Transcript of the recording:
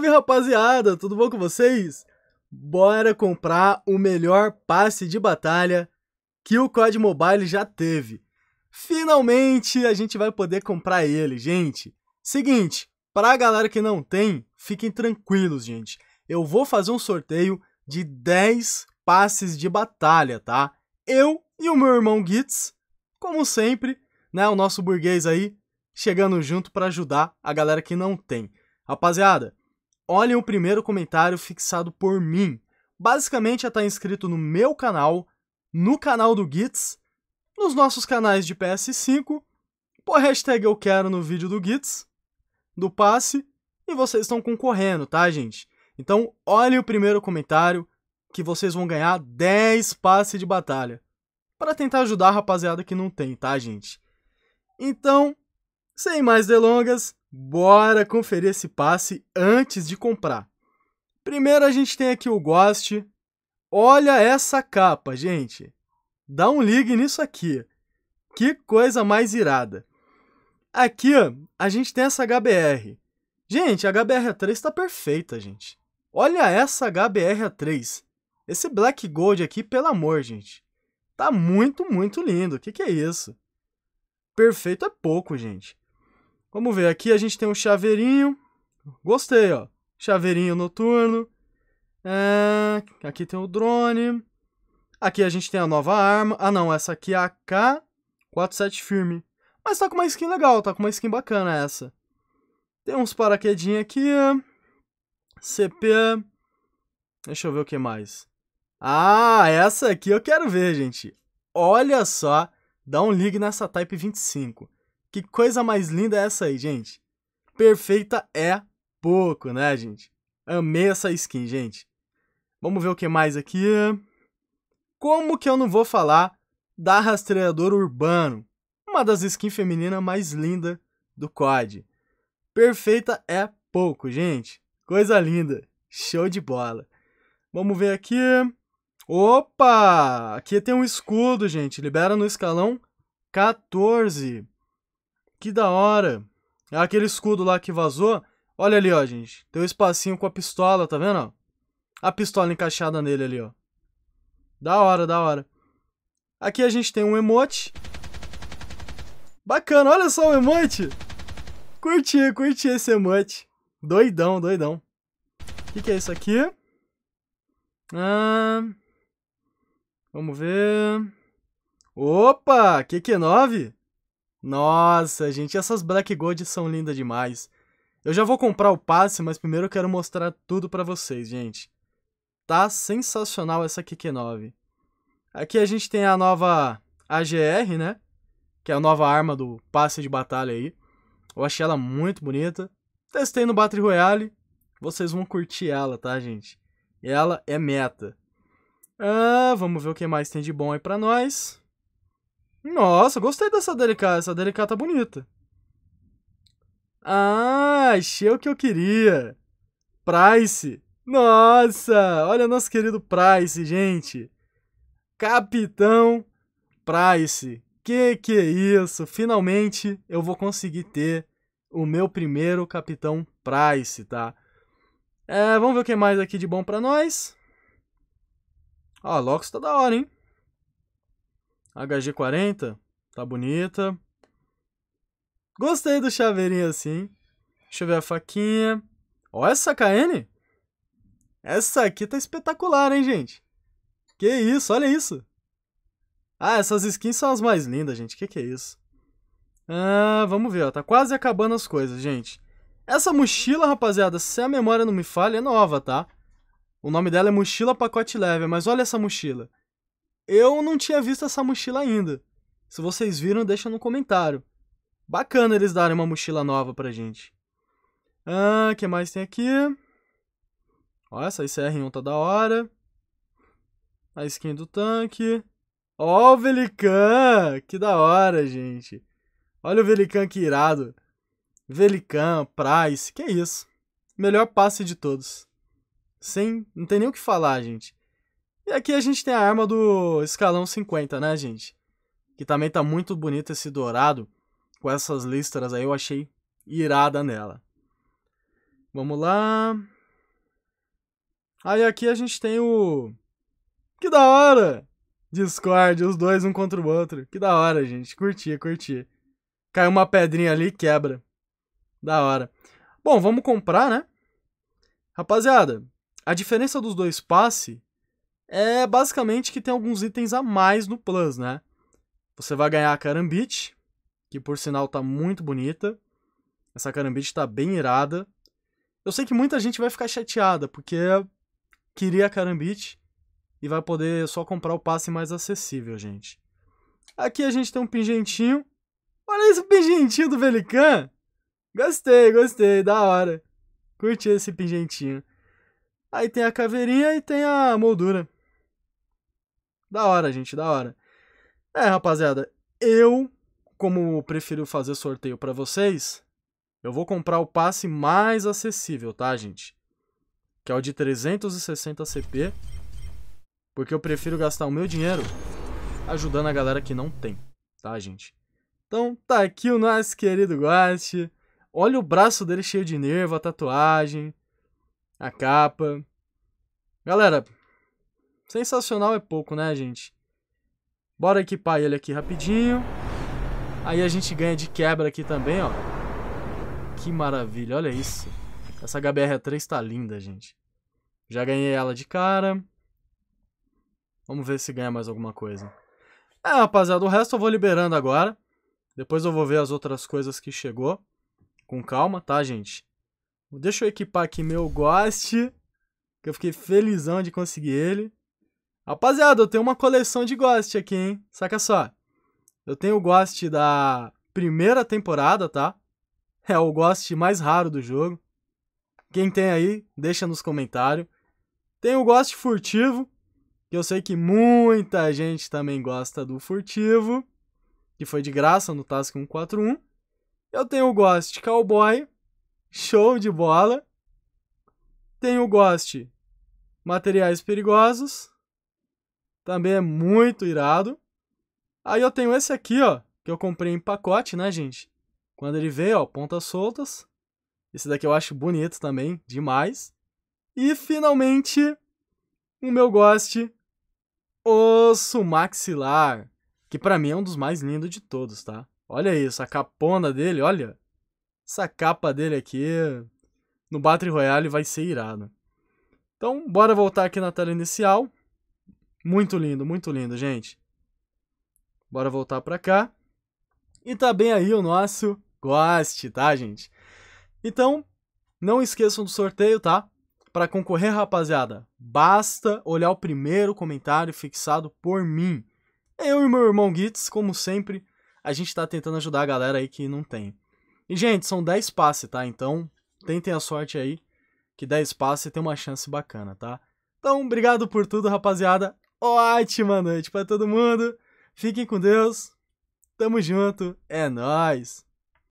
Salve rapaziada, tudo bom com vocês? Bora comprar o melhor passe de batalha que o COD Mobile já teve. Finalmente a gente vai poder comprar ele, gente. Seguinte, para a galera que não tem, fiquem tranquilos, gente. Eu vou fazer um sorteio de 10 passes de batalha, tá? Eu e o meu irmão Gitz, como sempre, né, o nosso burguês aí, chegando junto para ajudar a galera que não tem. Rapaziada, olhem o primeiro comentário fixado por mim. Basicamente é estar tá inscrito no meu canal, no canal do Gits, nos nossos canais de PS5, por hashtag eu quero no vídeo do Gits, do passe, e vocês estão concorrendo, tá, gente? Então, olhem o primeiro comentário que vocês vão ganhar 10 passe de batalha. Para tentar ajudar a rapaziada que não tem, tá, gente? Então, sem mais delongas, Bora conferir esse passe antes de comprar. Primeiro a gente tem aqui o Ghost. Olha essa capa, gente. Dá um ligue nisso aqui. Que coisa mais irada. Aqui, a gente tem essa HBR. Gente, a HBR3 está perfeita, gente. Olha essa HBR3. Esse Black Gold aqui, pelo amor, gente. Tá muito, muito lindo. O que, que é isso? Perfeito é pouco, gente. Vamos ver, aqui a gente tem um chaveirinho. Gostei, ó. Chaveirinho noturno. É, aqui tem o drone. Aqui a gente tem a nova arma. Ah, não, essa aqui é a K47 firme. Mas tá com uma skin legal, tá com uma skin bacana essa. Tem uns paraquedinhos aqui. CP. Deixa eu ver o que mais. Ah, essa aqui eu quero ver, gente. Olha só, dá um ligue nessa Type 25. Que coisa mais linda é essa aí, gente? Perfeita é pouco, né, gente? Amei essa skin, gente. Vamos ver o que mais aqui. Como que eu não vou falar da Rastreador Urbano? Uma das skins femininas mais lindas do COD. Perfeita é pouco, gente. Coisa linda. Show de bola. Vamos ver aqui. Opa! Aqui tem um escudo, gente. Libera no escalão 14. Que da hora. é Aquele escudo lá que vazou. Olha ali, ó, gente. Tem um espacinho com a pistola, tá vendo? A pistola encaixada nele ali, ó. Da hora, da hora. Aqui a gente tem um emote. Bacana, olha só o emote. Curti, curti esse emote. Doidão, doidão. O que, que é isso aqui? Ah, vamos ver. Opa, QQ9. Nossa, gente, essas Black Gold são lindas demais. Eu já vou comprar o passe, mas primeiro eu quero mostrar tudo pra vocês, gente. Tá sensacional essa QQ9. Aqui a gente tem a nova AGR, né? Que é a nova arma do passe de batalha aí. Eu achei ela muito bonita. Testei no Battle Royale. Vocês vão curtir ela, tá, gente? Ela é meta. Ah, vamos ver o que mais tem de bom aí pra nós. Nossa, gostei dessa delicada. Essa delicada tá bonita. Ah, achei o que eu queria. Price. Nossa, olha nosso querido Price, gente. Capitão Price. Que que é isso? Finalmente eu vou conseguir ter o meu primeiro Capitão Price, tá? É, vamos ver o que mais aqui de bom pra nós. Ó, Lox tá da hora, hein? HG40, tá bonita. Gostei do chaveirinho assim. Deixa eu ver a faquinha. Ó essa KN. Essa aqui tá espetacular, hein, gente? Que isso, olha isso. Ah, essas skins são as mais lindas, gente. Que que é isso? Ah, vamos ver, ó. Tá quase acabando as coisas, gente. Essa mochila, rapaziada, se a memória não me falha, é nova, tá? O nome dela é Mochila Pacote Leve, mas olha essa mochila. Eu não tinha visto essa mochila ainda. Se vocês viram, deixa no comentário. Bacana eles darem uma mochila nova pra gente. Ah, que mais tem aqui? Ó, essa ICR1 tá da hora. A skin do tanque. Ó o Velican! Que da hora, gente. Olha o Velican que irado. Velican, Price, que é isso. Melhor passe de todos. Sem, não tem nem o que falar, gente. E aqui a gente tem a arma do escalão 50, né, gente? Que também tá muito bonito esse dourado. Com essas listras aí, eu achei irada nela. Vamos lá. Aí aqui a gente tem o... Que da hora! Discord, os dois um contra o outro. Que da hora, gente. Curti, curti. Caiu uma pedrinha ali e quebra. Da hora. Bom, vamos comprar, né? Rapaziada, a diferença dos dois passe é basicamente que tem alguns itens a mais no Plus, né? Você vai ganhar a Carambit, que por sinal tá muito bonita. Essa Carambit tá bem irada. Eu sei que muita gente vai ficar chateada, porque queria a Carambit e vai poder só comprar o passe mais acessível, gente. Aqui a gente tem um pingentinho. Olha esse pingentinho do Velican! Gostei, gostei, da hora. Curti esse pingentinho. Aí tem a caveirinha e tem a moldura. Da hora, gente, da hora. É, rapaziada, eu, como prefiro fazer sorteio para vocês, eu vou comprar o passe mais acessível, tá, gente? Que é o de 360 CP, porque eu prefiro gastar o meu dinheiro ajudando a galera que não tem, tá, gente? Então, tá aqui o nosso querido Guache. Olha o braço dele cheio de nervo, a tatuagem, a capa. Galera, Sensacional é pouco, né, gente? Bora equipar ele aqui rapidinho. Aí a gente ganha de quebra aqui também, ó. Que maravilha, olha isso. Essa HBR3 tá linda, gente. Já ganhei ela de cara. Vamos ver se ganha mais alguma coisa. É, rapaziada, o resto eu vou liberando agora. Depois eu vou ver as outras coisas que chegou. Com calma, tá, gente? Deixa eu equipar aqui meu Ghost. Que eu fiquei felizão de conseguir ele. Rapaziada, eu tenho uma coleção de Ghost aqui, hein? Saca só. Eu tenho o Ghost da primeira temporada, tá? É o Ghost mais raro do jogo. Quem tem aí, deixa nos comentários. Tem o Ghost furtivo, que eu sei que muita gente também gosta do furtivo, que foi de graça no Task 141. Eu tenho o Ghost Cowboy, show de bola. Tenho o Ghost Materiais Perigosos. Também é muito irado. Aí eu tenho esse aqui, ó, que eu comprei em pacote, né, gente? Quando ele veio, ó, pontas soltas. Esse daqui eu acho bonito também, demais. E, finalmente, o meu goste, osso maxilar, que para mim é um dos mais lindos de todos, tá? Olha isso, a capona dele, olha. Essa capa dele aqui no Battle Royale vai ser irado. Então, bora voltar aqui na tela inicial. Muito lindo, muito lindo, gente. Bora voltar para cá. E tá bem aí o nosso goste, tá, gente? Então, não esqueçam do sorteio, tá? Para concorrer, rapaziada, basta olhar o primeiro comentário fixado por mim. Eu e meu irmão Gits, como sempre, a gente tá tentando ajudar a galera aí que não tem. E, gente, são 10 passes, tá? Então, tentem a sorte aí, que 10 passes tem uma chance bacana, tá? Então, obrigado por tudo, rapaziada ótima noite para todo mundo. Fiquem com Deus. Tamo junto. É nós.